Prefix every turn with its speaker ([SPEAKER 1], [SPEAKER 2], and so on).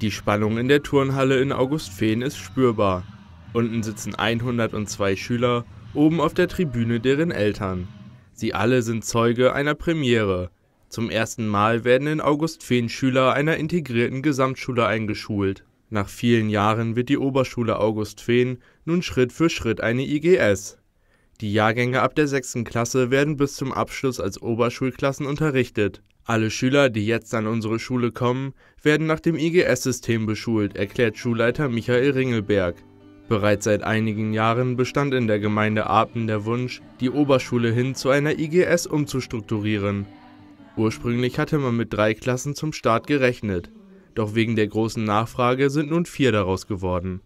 [SPEAKER 1] Die Spannung in der Turnhalle in Augustfehn ist spürbar. Unten sitzen 102 Schüler, oben auf der Tribüne deren Eltern. Sie alle sind Zeuge einer Premiere. Zum ersten Mal werden in Augustfehn Schüler einer integrierten Gesamtschule eingeschult. Nach vielen Jahren wird die Oberschule Augustfehn nun Schritt für Schritt eine IGS. Die Jahrgänge ab der 6. Klasse werden bis zum Abschluss als Oberschulklassen unterrichtet. Alle Schüler, die jetzt an unsere Schule kommen, werden nach dem IGS-System beschult, erklärt Schulleiter Michael Ringelberg. Bereits seit einigen Jahren bestand in der Gemeinde Arpen der Wunsch, die Oberschule hin zu einer IGS umzustrukturieren. Ursprünglich hatte man mit drei Klassen zum Start gerechnet, doch wegen der großen Nachfrage sind nun vier daraus geworden.